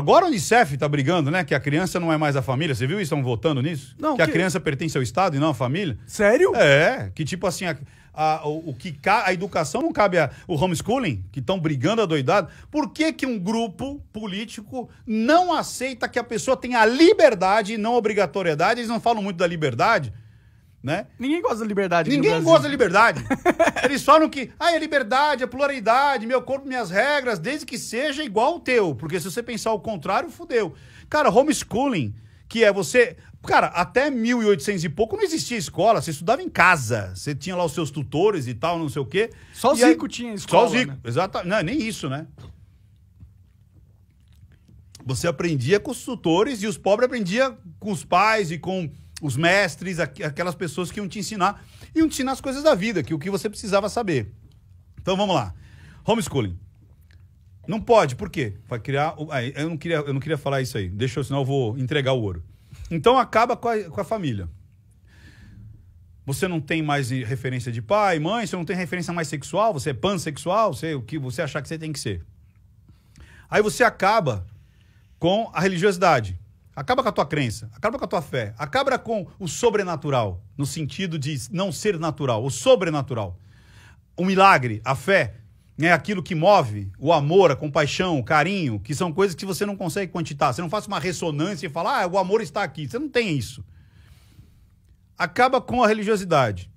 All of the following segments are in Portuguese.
Agora a Unicef está brigando, né? Que a criança não é mais a família. Você viu isso? Estão votando nisso? Não. Que, que, a criança pertence ao Estado e não à família? Sério? É. Que tipo assim, a, a o, o, que ca... a educação não cabe ao o homeschooling, que estão brigando a doidado. Por que, que um grupo político não aceita que a pessoa tenha a liberdade e não obrigatoriedade? Eles não falam muito da liberdade, né? Ninguém gosta da liberdade. Ninguém gosta da liberdade. Eles falam que ah, é liberdade, é pluralidade, meu corpo, minhas regras, desde que seja igual ao teu. Porque se você pensar o contrário, fudeu. Cara, homeschooling, que é você. Cara, até 1800 e pouco não existia escola, você estudava em casa. Você tinha lá os seus tutores e tal, não sei o quê. Só os ricos tinham escola. Só os ricos, né? exatamente. Não, nem isso, né? Você aprendia com os tutores e os pobres aprendia com os pais e com os mestres, aquelas pessoas que iam te ensinar, iam te ensinar as coisas da vida, que o que você precisava saber. Então vamos lá. Homeschooling. Não pode, por quê? Vai criar. Eu não queria, eu não queria falar isso aí. Deixa eu, senão eu vou entregar o ouro. Então acaba com a, com a família. Você não tem mais referência de pai, mãe, você não tem referência mais sexual, você é pansexual, você, o que você achar que você tem que ser. Aí você acaba com a religiosidade acaba com a tua crença, acaba com a tua fé, acaba com o sobrenatural, no sentido de não ser natural, o sobrenatural. O milagre, a fé, é aquilo que move o amor, a compaixão, o carinho, que são coisas que você não consegue quantitar. Você não faz uma ressonância e fala, ah, o amor está aqui. Você não tem isso. Acaba com a religiosidade.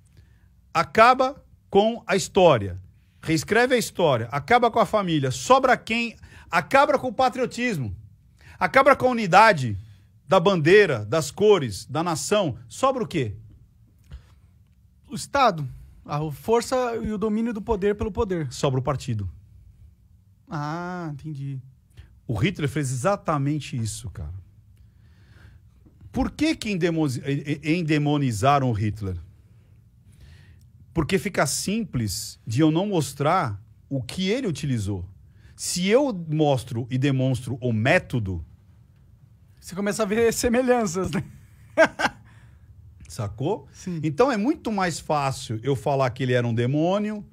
Acaba com a história. Reescreve a história. Acaba com a família. Sobra quem? Acaba com o patriotismo. Acaba com a unidade da bandeira, das cores, da nação, sobra o quê? O Estado. A força e o domínio do poder pelo poder. Sobra o partido. Ah, entendi. O Hitler fez exatamente isso, cara. Por que, que endemonizaram o Hitler? Porque fica simples de eu não mostrar o que ele utilizou. Se eu mostro e demonstro o método, você começa a ver semelhanças, né? Sacou? Sim. Então é muito mais fácil eu falar que ele era um demônio,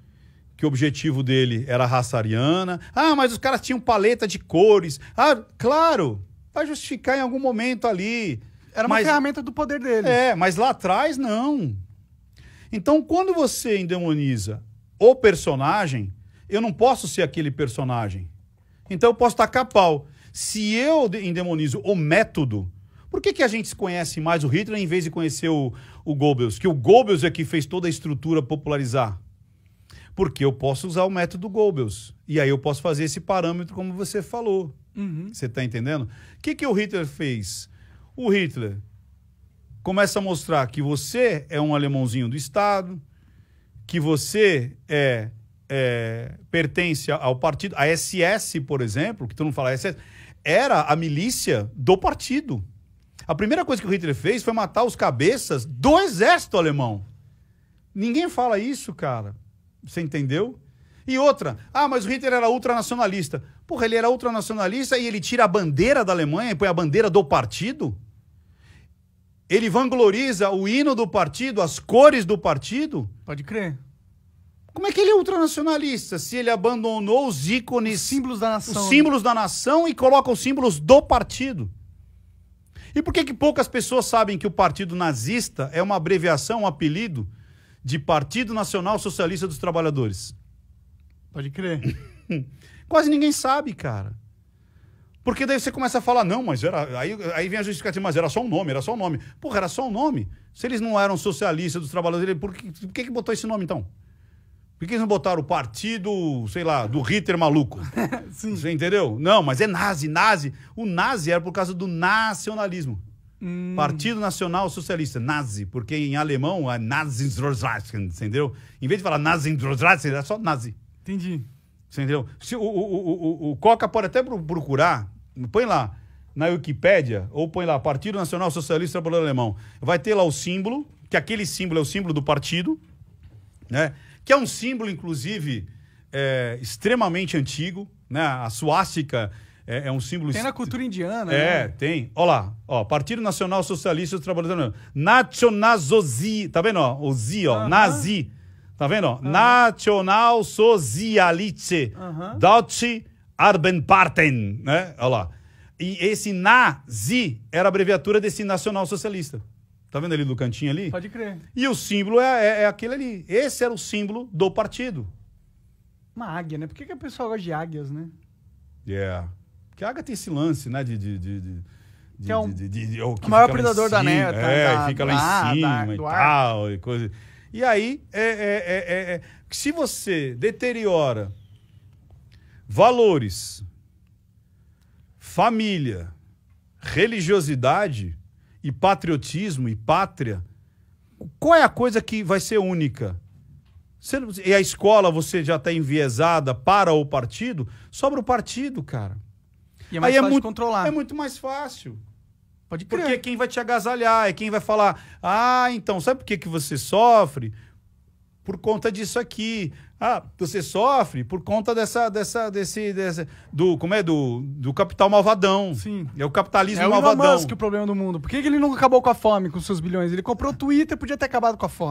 que o objetivo dele era a raça ariana. Ah, mas os caras tinham paleta de cores. Ah, claro, vai justificar em algum momento ali. Era uma mas, ferramenta do poder dele. É, mas lá atrás não. Então, quando você endemoniza o personagem, eu não posso ser aquele personagem. Então eu posso tacar pau. Se eu endemonizo o método, por que, que a gente conhece mais o Hitler em vez de conhecer o, o Goebbels? Que o Goebbels é que fez toda a estrutura popularizar. Porque eu posso usar o método Goebbels. E aí eu posso fazer esse parâmetro como você falou. Uhum. Você está entendendo? O que, que o Hitler fez? O Hitler começa a mostrar que você é um alemãozinho do Estado, que você é, é pertence ao partido, a SS, por exemplo, que tu não fala SS, era a milícia do partido. A primeira coisa que o Hitler fez foi matar os cabeças do exército alemão. Ninguém fala isso, cara. Você entendeu? E outra, ah, mas o Hitler era ultranacionalista. Porra, ele era ultranacionalista e ele tira a bandeira da Alemanha e põe a bandeira do partido? Ele vangloriza o hino do partido, as cores do partido? Pode crer. Como é que ele é ultranacionalista se ele abandonou os ícones, os símbolos da nação, os né? símbolos né? da nação e coloca os símbolos do partido? E por que que poucas pessoas sabem que o Partido Nazista é uma abreviação, um apelido de Partido Nacional Socialista dos Trabalhadores? Pode crer. Quase ninguém sabe, cara. Porque daí você começa a falar, não, mas era. Aí, aí vem a justificativa, mas era só um nome, era só um nome. Porra, era só um nome. Se eles não eram socialistas dos trabalhadores, por que, por que, que botou esse nome então? Por que eles não botaram o partido, sei lá, do Hitler maluco? Sim. Você entendeu? Não, mas é nazi, nazi. O nazi era por causa do nacionalismo. Hum. Partido Nacional Socialista, nazi, porque em alemão é nazi entendeu? Em vez de falar nazi é só nazi. Entendi. Você entendeu? Se, o, o, o, o Coca pode até procurar, põe lá na Wikipédia, ou põe lá Partido Nacional Socialista Trabalhador Alemão. Vai ter lá o símbolo, que aquele símbolo é o símbolo do partido, né? que é um símbolo, inclusive, é, extremamente antigo. Né? A suástica é, é, um símbolo... Tem na cultura indiana. É, né? tem. Olha lá, ó, Partido Nacional Socialista dos Trabalhadores... Nationalsozi, tá vendo? Ó, o zi, ó, uh -huh. nazi. Tá vendo? Ó? Uh -huh. uh -huh. Deutsche Arbeiten, né? Olha lá. E esse nazi era a abreviatura desse nacional socialista. Tá vendo ali do cantinho ali? Pode crer. E o símbolo é, é, é aquele ali. Esse era o símbolo do partido. Uma águia, né? Por que, que a pessoa gosta de águias, né? É. Yeah. Porque a águia tem esse lance, né? de, de, de, de que é um, de, de, de, o que maior predador da neta. É, da, fica lá em cima da, e tal, e coisa. E aí, é, é, é, é, se você deteriora valores, família, religiosidade, e patriotismo e pátria, qual é a coisa que vai ser única? Você, e a escola você já está enviesada para o partido, sobra o partido, cara. E é mais Aí é fácil é muito, controlar. É muito mais fácil. Pode crer. Porque quem vai te agasalhar, é quem vai falar, ah, então, sabe por que, que você sofre? por conta disso aqui. Ah, você sofre por conta dessa, dessa, desse, desse do, como é, do, do capital malvadão. Sim. É o capitalismo malvadão. É o Elon Musk o problema do mundo. Por que ele nunca acabou com a fome com seus bilhões? Ele comprou o Twitter, podia ter acabado com a fome.